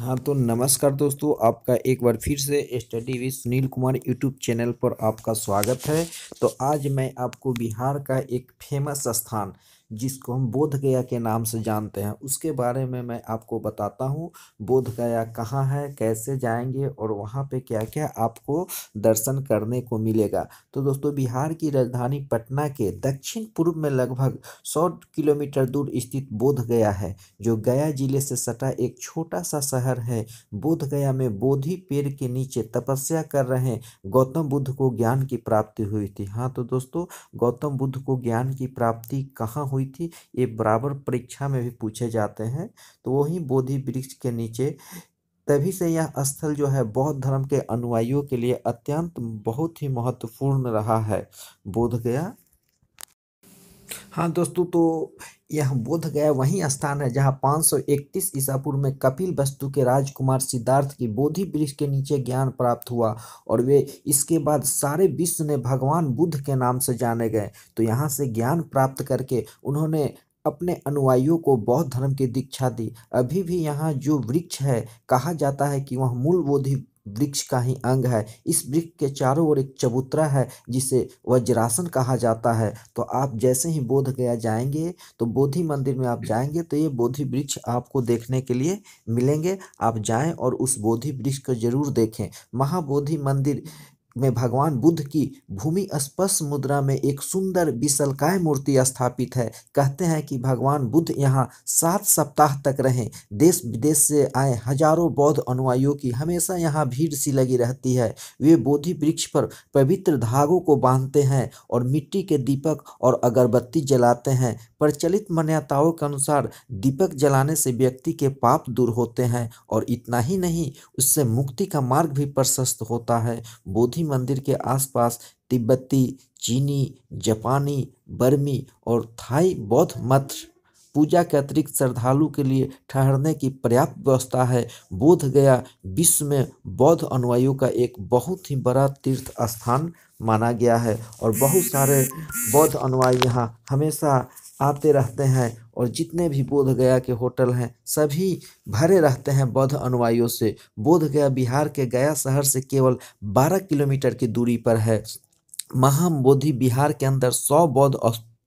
हाँ तो नमस्कार दोस्तों आपका एक बार फिर से study with Sunil Kumar YouTube channel पर आपका स्वागत है तो आज मैं आपको बिहार का एक फेमस स्थान जिसको हम बोध गया के नाम से जानते हैं उसके बारे में मैं आपको बताता हूँ बोध गया कहाँ है कैसे जाएंगे और वहाँ पे क्या क्या आपको दर्शन करने को मिलेगा तो दोस्तों बिहार की राजधानी पटना के दक्षिण पूर्व में लगभग सौ किलोमीटर दूर स्थित बोध गया है जो गया जिले से सटा एक छोटा सा शहर है बोध गया में बोधि पेड़ के नीचे तपस्या कर रहे गौतम बुद्ध को ज्ञान की प्राप्ति हुई थी हाँ तो दोस्तों गौतम बुद्ध को ज्ञान की प्राप्ति कहाँ हुई हुई थी ये बराबर परीक्षा में भी पूछे जाते हैं तो वही बोधि वृक्ष के नीचे तभी से यह स्थल जो है बौद्ध धर्म के अनुयायियों के लिए अत्यंत बहुत ही महत्वपूर्ण रहा है बोध गया हाँ दोस्तों तो यह बोध गया वही स्थान है जहाँ 531 ईसा पूर्व में कपिल वस्तु के राजकुमार सिद्धार्थ की बोधि वृक्ष के नीचे ज्ञान प्राप्त हुआ और वे इसके बाद सारे विश्व ने भगवान बुद्ध के नाम से जाने गए तो यहाँ से ज्ञान प्राप्त करके उन्होंने अपने अनुयायियों को बौद्ध धर्म की दीक्षा दी अभी भी यहाँ जो वृक्ष है कहा जाता है कि वह मूल बोधि वृक्ष का ही अंग है इस वृक्ष के चारों ओर एक चबूतरा है जिसे वज्रासन कहा जाता है तो आप जैसे ही बोध गया जाएंगे तो बोधि मंदिर में आप जाएंगे तो ये बोधि वृक्ष आपको देखने के लिए मिलेंगे आप जाएं और उस बोधि वृक्ष को जरूर देखें महाबोधि मंदिर में भगवान बुद्ध की भूमि स्पर्श मुद्रा में एक सुंदर विशलकाय मूर्ति स्थापित है कहते हैं कि भगवान बुद्ध यहाँ सात सप्ताह तक रहे देश विदेश से आए हजारों बौद्ध अनुयायियों की हमेशा यहाँ भीड़ सी लगी रहती है वे बोधि वृक्ष पर पवित्र धागों को बांधते हैं और मिट्टी के दीपक और अगरबत्ती जलाते हैं प्रचलित मान्यताओं के अनुसार दीपक जलाने से व्यक्ति के पाप दूर होते हैं और इतना ही नहीं उससे मुक्ति का मार्ग भी प्रशस्त होता है बोधि ही मंदिर के आसपास तिब्बती चीनी जापानी बर्मी और थाई बौद्ध मत पूजा के अतिरिक्त श्रद्धालु के लिए ठहरने की पर्याप्त व्यवस्था है बोध गया विश्व में बौद्ध अनुयायियों का एक बहुत ही बड़ा तीर्थ स्थान माना गया है और बहुत सारे बौद्ध अनुयायी यहाँ हमेशा आते रहते हैं और जितने भी बोध गया के होटल हैं सभी भरे रहते हैं बौद्ध अनुयायियों से बोध गया बिहार के गया शहर से केवल 12 किलोमीटर की दूरी पर है महाम बोधि बिहार के अंदर सौ बौद्ध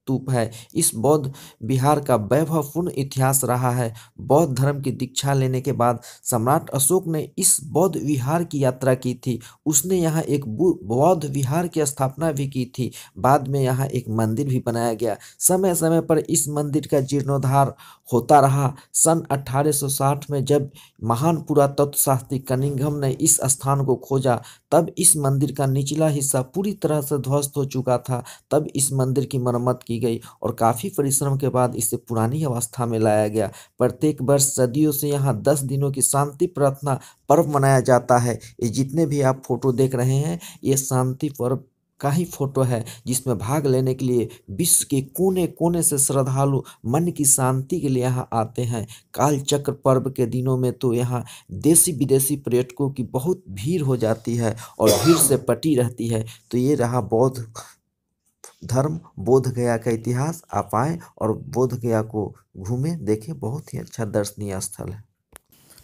स्तूप है इस बौद्ध बिहार का वैभवपूर्ण इतिहास रहा है बौद्ध धर्म की दीक्षा लेने के बाद सम्राट अशोक ने इस बौद्ध विहार की यात्रा की थी उसने यहाँ एक बौद्ध विहार की स्थापना भी की थी बाद में यहाँ एक मंदिर भी बनाया गया समय समय पर इस मंदिर का जीर्णोद्धार होता रहा सन 1860 में जब महान पुरातत्व शास्त्री कनिंगम ने इस स्थान को खोजा तब इस मंदिर का निचला हिस्सा पूरी तरह से ध्वस्त हो चुका था तब इस मंदिर की मरम्मत की गई और काफ़ी परिश्रम के बाद इसे पुरानी अवस्था में लाया गया प्रत्येक वर्ष सदियों से यहाँ दस दिनों की शांति प्रार्थना पर्व मनाया जाता है ये जितने भी आप फोटो देख रहे हैं ये शांति पर्व का ही फोटो है जिसमें भाग लेने के लिए विश्व के कोने कोने से श्रद्धालु मन की शांति के लिए यहाँ आते हैं कालचक्र पर्व के दिनों में तो यहाँ देशी विदेशी पर्यटकों की बहुत भीड़ हो जाती है और भीड़ से पटी रहती है तो ये रहा बौद्ध धर्म बोध गया का इतिहास आप आए और बोध गया को घूमें देखें बहुत ही अच्छा दर्शनीय स्थल है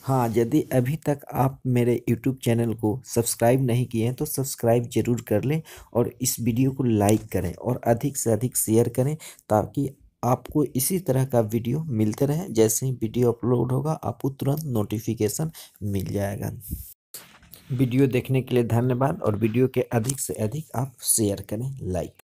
हाँ यदि अभी तक आप मेरे यूट्यूब चैनल को सब्सक्राइब नहीं किए हैं तो सब्सक्राइब ज़रूर कर लें और इस वीडियो को लाइक करें और अधिक से अधिक शेयर करें ताकि आपको इसी तरह का वीडियो मिलते रहे जैसे ही वीडियो अपलोड होगा आपको तुरंत नोटिफिकेशन मिल जाएगा वीडियो देखने के लिए धन्यवाद और वीडियो के अधिक से अधिक आप शेयर करें लाइक